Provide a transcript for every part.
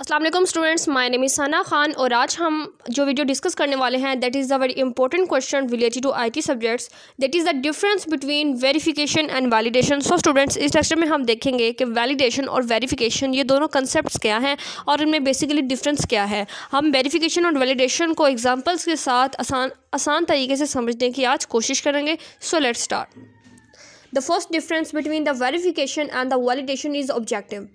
Aslam students my name is Sana Khan और आज हम जो वीडियो डिस्कस करने वाले हैं that is the very important question related to IT subjects that is the difference between verification and validation so students इस lecture में हम देखेंगे कि वैलिडेशन और वेरिफिकेशन ये दोनों कंसेप्ट क्या हैं और इनमें बेसिकली डिफरेंस क्या है हम वेरिफिकेशन और वैलिडेशन को एग्जाम्पल्स के साथ आसान आसान तरीके से समझने की आज कोशिश करेंगे so let start the first difference between the verification and the validation is objective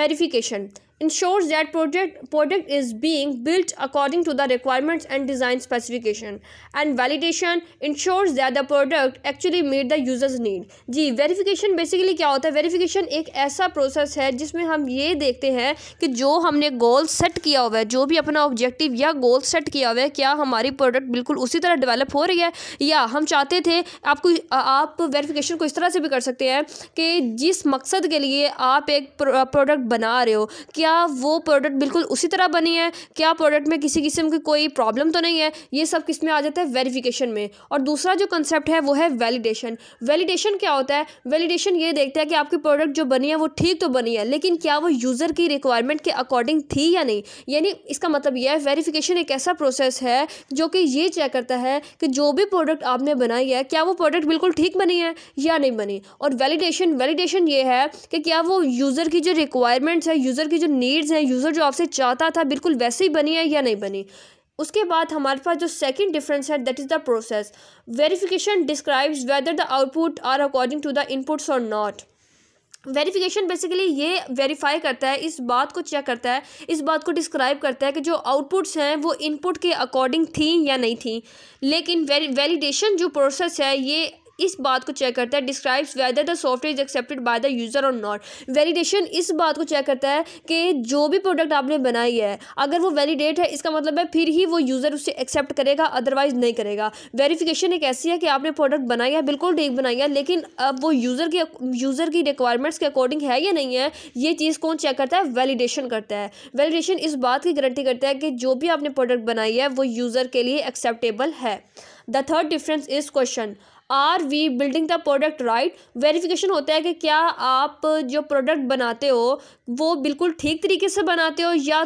verification ensures that project product is being built according to the requirements and design specification and validation ensures that the product actually made the users need जी verification basically क्या होता है verification एक ऐसा process है जिसमें हम ये देखते हैं कि जो हमने गोल सेट किया हुआ है जो भी अपना ऑब्जेक्टिव या गोल सेट किया हुआ है क्या हमारी प्रोडक्ट बिल्कुल उसी तरह डिवेलप हो रही है या हम चाहते थे आपको आप वेरीफिकेशन को इस तरह से भी कर सकते हैं कि जिस मकसद के लिए आप एक प्रोडक्ट बना रहे हो क्या क्या वो प्रोडक्ट बिल्कुल उसी तरह बनी है क्या प्रोडक्ट में किसी किस्म की कोई प्रॉब्लम तो नहीं है ये सब किस में आ जाता है वेरिफिकेशन में और दूसरा जो कंसेप्ट है वो है वैलिडेशन वैलिडेशन क्या होता है वैलिडेशन ये देखता है कि आपकी प्रोडक्ट जो बनी है वो ठीक तो बनी है लेकिन क्या वो यूज़र की रिक्वायरमेंट के अकॉर्डिंग थी या नहीं यानी इसका मतलब यह है वेरीफिकेशन एक ऐसा प्रोसेस है जो कि ये चेक करता है कि जो भी प्रोडक्ट आपने बनाई है क्या वो प्रोडक्ट बिल्कुल ठीक बनी है या नहीं बनी और वैलिडेशन वैलिडेशन ये है कि क्या वो यूज़र की जो रिक्वायरमेंट्स है यूज़र की जो नीड्स हैं यूज़र जो आपसे चाहता था बिल्कुल वैसे ही बनी है या नहीं बनी उसके बाद हमारे पास जो सेकंड डिफरेंस है that is the process verification describes whether the output are according to the inputs और नॉट वेरिफिकेशन बेसिकली ये वेरीफाई करता है इस बात को चेक करता है इस बात को डिस्क्राइब करता है कि जो आउटपुट्स हैं वो इनपुट के अकॉर्डिंग थी या नहीं थी लेकिन वेरिडेशन जो प्रोसेस है ये इस बात को चेक करता है describe whether the software is accepted by the user और नॉट वैलिडेशन इस बात को चेक करता है कि जो भी प्रोडक्ट आपने बनाई है अगर वो वैलिडेट है इसका मतलब है फिर ही वो यूज़र उसे एक्सेप्ट करेगा अदरवाइज़ नहीं करेगा वेरिफिकेशन एक ऐसी है कि आपने प्रोडक्ट बनाया है बिल्कुल ठीक बनाई है लेकिन अब वो यूज़र के यूज़र की रिक्वायरमेंट्स के अकॉर्डिंग है या नहीं है ये चीज़ कौन चेक करता है वैलिडेशन करता है वैलिडेशन इस बात की गारंटी करता है कि जो भी आपने प्रोडक्ट बनाई है वो यूज़र के लिए एक्सेप्टेबल है the third difference is question are we building the product right verification होता है कि क्या आप जो प्रोडक्ट बनाते हो वो बिल्कुल ठीक तरीके से बनाते हो या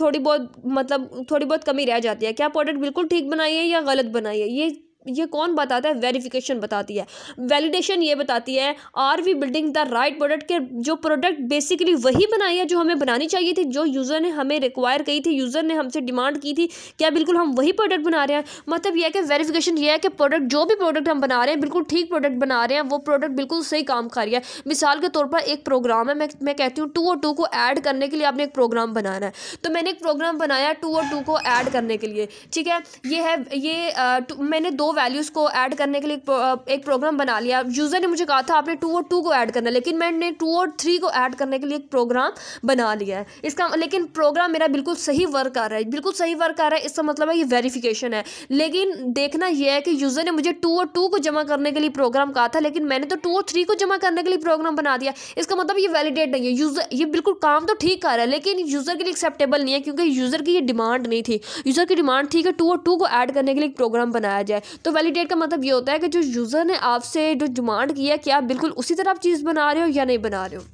थोड़ी बहुत मतलब थोड़ी बहुत कमी रह जाती है क्या प्रोडक्ट बिल्कुल ठीक बनाई है या गलत बनाई है ये ये कौन बताता है वेरिफिकेशन बताती है वैलिडेशन ये बताती है are we building the right product के जो प्रोडक्ट बेसिकली वही बनाई है जो हमें बनानी चाहिए थी जो यूज़र ने हमें रिक्वायर की थी यूज़र ने हमसे डिमांड की थी क्या बिल्कुल हम वही प्रोडक्ट बना रहे हैं मतलब यह है कि वेरीफिकेशन ये है कि प्रोडक्ट जो भी प्रोडक्ट हम बना रहे हैं बिल्कुल ठीक प्रोडक्ट बना रहे हैं वो प्रोडक्ट बिल्कुल सही काम कर रही है मिसाल के तौर पर एक प्रोग्राम है मैं मैं कहती हूँ टू और टू को ऐड करने के लिए आपने एक प्रोग्राम बनाना है तो मैंने एक प्रोग्राम बनाया टू और टू को ऐड करने के लिए ठीक है ये है ये मैंने दो वैल्यूज़ को ऐड करने के लिए एक, प्रोग्राम बना लिया यूज़र ने मुझे कहा था आपने टू और टू को ऐड करना लेकिन मैंने टू और थ्री को ऐड करने के लिए एक प्रोग्राम बना लिया है इसका लेकिन प्रोग्राम मेरा बिल्कुल सही वर्क कर रहा है बिल्कुल सही वर्क कर रहा है इसका मतलब है ये वेरीफिकेशन है लेकिन देखना यह है कि यूज़र ने मुझे टू और टू को जमा करने के लिए प्रोग्राम कहा था लेकिन मैंने तो टू और थ्री को जमा करने के लिए प्रोग्राम बना दिया इसका मतलब ये वैलिडेट नहीं है यूज़र ये बिल्कुल काम तो ठीक कर रहा है लेकिन यूज़र के लिए एक्सेप्टेबल नहीं है क्योंकि यूज़र की ये डिमांड नहीं थी यूज़र की डिमांड थी कि टू और टू को ऐड करने के लिए एक प्रोग्राम बनाया जाए तो वैलिडेट का मतलब ये होता है कि जो यूज़र ने आपसे जो डिमांड किया कि आप बिल्कुल उसी तरह आप चीज़ बना रहे हो या नहीं बना रहे हो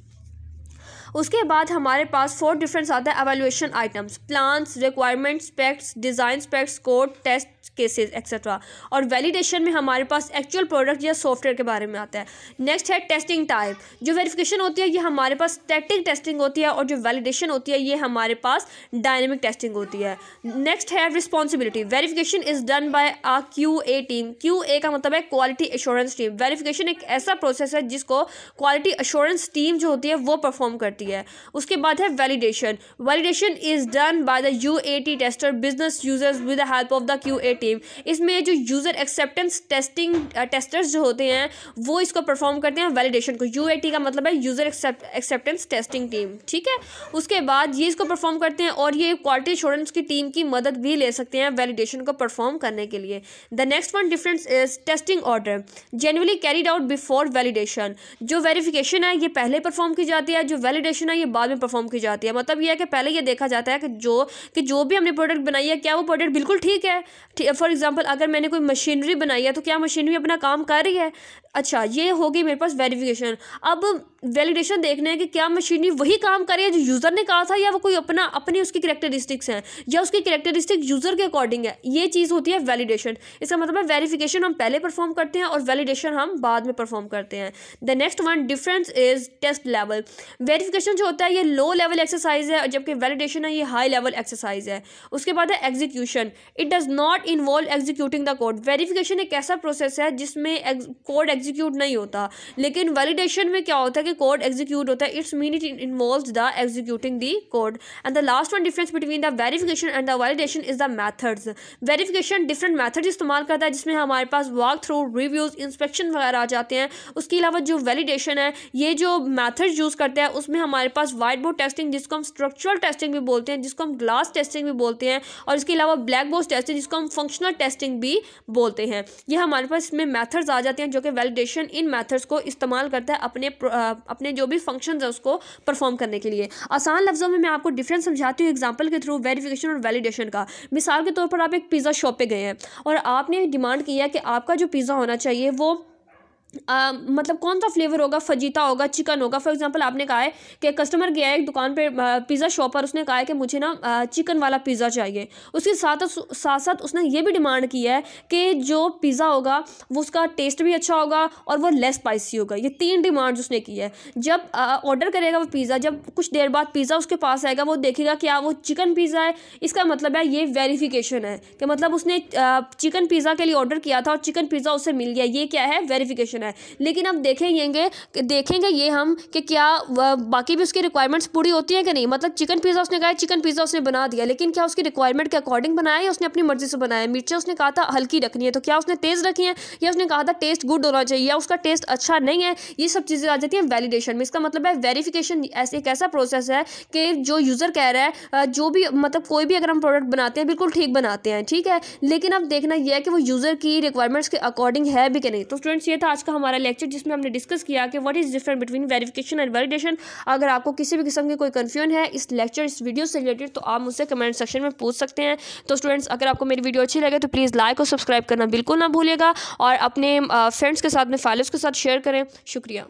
उसके बाद हमारे पास फोर डिफरेंस आता है evaluation items plans requirement specs design specs code test cases etcetera और वैलिडेशन में हमारे पास एक्चुअल प्रोडक्ट या सॉफ्टवेयर के बारे में आता है नेक्स्ट है टेस्टिंग टाइप जो वेरिफिकेशन होती है ये हमारे पास स्टैटिक टेस्टिंग होती है और जो वैलिडेशन होती है ये हमारे पास डायनेमिक टेस्टिंग होती है नेक्स्ट है responsibility verification is done by uh Q A team Q A का मतलब है क्वालिटी एश्योरेंस टीम वेरीफिकेशन एक ऐसा प्रोसेस है जिसको क्वालिटी एश्योरेंस टीम जो होती है वो परफॉर्म करती है जाती है उसके बाद है validation validation is done by the U A T tester business users with the help of the Q A team इसमें जो यूज़र एक्सेप्टेंस टेस्टिंग टेस्टर्स जो होते हैं वो इसको परफॉर्म करते हैं वैलिडेशन को यू ए टी का मतलब है यूज़र एक्सेप्टेंस टेस्टिंग टीम ठीक है उसके बाद ये इसको परफॉर्म करते हैं और ये क्वालिटी इंश्योरेंस की टीम की मदद भी ले सकते हैं वैलिडेशन को परफॉर्म करने के लिए the next one difference is testing order generally carried out before validation जो वेरिफिकेशन है ये पहले परफॉर्म की जाती है जो वैलिडेशन कैलकुलेशन है ये बाद में परफॉर्म की जाती है मतलब ये है कि पहले ये देखा जाता है कि जो कि जो भी हमने प्रोडक्ट बनाई है क्या वो प्रोडक्ट बिल्कुल ठीक है फॉर एग्जांपल अगर मैंने कोई मशीनरी बनाई है तो क्या मशीनरी अपना काम कर रही है अच्छा ये होगी मेरे पास वेरिफिकेशन अब वैलिडेशन देखने हैं कि क्या मशीनरी वही काम करे जो यूज़र ने कहा था या वो कोई अपना अपनी उसकी करेक्टरिस्टिक्स हैं या उसकी करेक्टरिस्टिक यूज़र के अकॉर्डिंग है ये चीज़ होती है वैलिडेशन इसका मतलब है वेरीफिकेशन हम पहले परफॉर्म करते हैं और वैलिडेशन हम बाद में परफॉर्म करते हैं the next one difference is test level verification जो होता है ये लो लेवल एक्सरसाइज है जबकि वैलिडेशन है ये हाई लेवल एक्सरसाइज है उसके बाद है execution it does not involve executing the code verification एक ऐसा प्रोसेस है जिसमें कोड एग्जीक्यूट नहीं होता लेकिन वैलिडेशन में क्या होता है कि कोड एग्जीक्यूट होता है it's mean it involve the executing the code and the last one difference between the verification and the validation is the methods verification different method इस्तेमाल करता है जिसमें हमारे पास वर्क थ्रू रिव्यूज़ इंस्पेक्शन वगैरह आ जाते हैं उसके अलावा जो वैलिडेशन है ये जो मैथड यूज़ करते हैं उसमें हमारे पास वाइट बोर्ड टेस्टिंग जिसको हम स्ट्रक्चरल टेस्टिंग भी बोलते हैं जिसको हम ग्लास टेस्टिंग भी बोलते हैं और इसके अलावा ब्लैक बोर्ड टेस्टिंग जिसको हम फंक्शनल टेस्टिंग भी बोलते हैं ये हमारे पास इसमें मैथड्स आ जाते हैं जो कि वेल वैलिडेशन इन मैथड्स को इस्तेमाल करता है अपने अपने जो भी फंक्शन है उसको परफॉर्म करने के लिए आसान लफ्ज़ों में मैं आपको डिफरेंस समझाती हूँ एग्जाम्पल के थ्रू वेरीफिकेशन और वैलिडेशन का मिसाल के तौर पर आप एक पिज़्ज़ा शॉप पर गए हैं और आपने डिमांड किया कि आपका जो पिज़्ज़ा होना चाहिए वो आ, मतलब कौन सा फ्लेवर होगा फजीता होगा चिकन होगा फॉर एग्जांपल आपने कहा है कि कस्टमर गया है एक दुकान पे पिज़्ज़ा शॉप पर उसने कहा है कि मुझे ना चिकन वाला पिज़्ज़ा चाहिए उसके साथ साथ साथ उसने ये भी डिमांड की है कि जो पिज़्ज़ा होगा वो उसका टेस्ट भी अच्छा होगा और वो लेस स्पाइसी होगा ये तीन डिमांड उसने की है जब ऑर्डर करेगा वो पिज़्ज़ा जब कुछ देर बाद पिज़्ज़ा उसके पास आएगा वो देखेगा क्या हाँ, वो चिकन पिज़्ज़ा है इसका मतलब है ये वेरीफिकेशन है कि मतलब उसने चिकन पिज़्ज़ा के लिए ऑर्डर किया था और चिकन पिज़्ज़ा उसे मिल गया ये क्या है वेरीफिकेशन ऑप्शन है लेकिन हम देखेंगे देखेंगे ये हम कि क्या बाकी भी उसकी रिक्वायरमेंट्स पूरी होती हैं कि नहीं मतलब चिकन पिज़्ज़ा उसने कहा चिकन पिज़्ज़ा उसने बना दिया लेकिन क्या उसकी रिक्वायरमेंट के अकॉर्डिंग बनाया उसने अपनी मर्ज़ी से बनाया मिर्चें उसने कहा था हल्की रखनी है तो क्या उसने तेज़ रखी है या उसने कहा था टेस्ट गुड होना चाहिए या उसका टेस्ट अच्छा नहीं है ये सब चीज़ें आ जाती हैं वैलिडेशन में इसका मतलब है वेरीफिकेशन ऐसे एक ऐसा प्रोसेस है कि जो यूज़र कह रहा है जो भी मतलब कोई भी अगर हम प्रोडक्ट बनाते हैं बिल्कुल ठीक बनाते हैं ठीक है लेकिन अब देखना यह है कि वो यूज़र की रिक्वायरमेंट्स के अकॉर्डिंग है भी कि नहीं तो स्टूडेंट्स ये था आज का का हमारा लेक्चर जिसमें हमने डिस्कस किया कि what is different between verification and validation अगर आपको किसी भी किस्म की कोई कन्फ्यूजन है इस लेक्चर इस वीडियो से रिलेटेड तो आप मुझसे कमेंट सेक्शन में पूछ सकते हैं तो स्टूडेंट्स अगर आपको मेरी वीडियो अच्छी लगे तो प्लीज़ लाइक और सब्सक्राइब करना बिल्कुल ना भूलेगा और अपने फ्रेंड्स के साथ अपने फैलोज के साथ शेयर करें शुक्रिया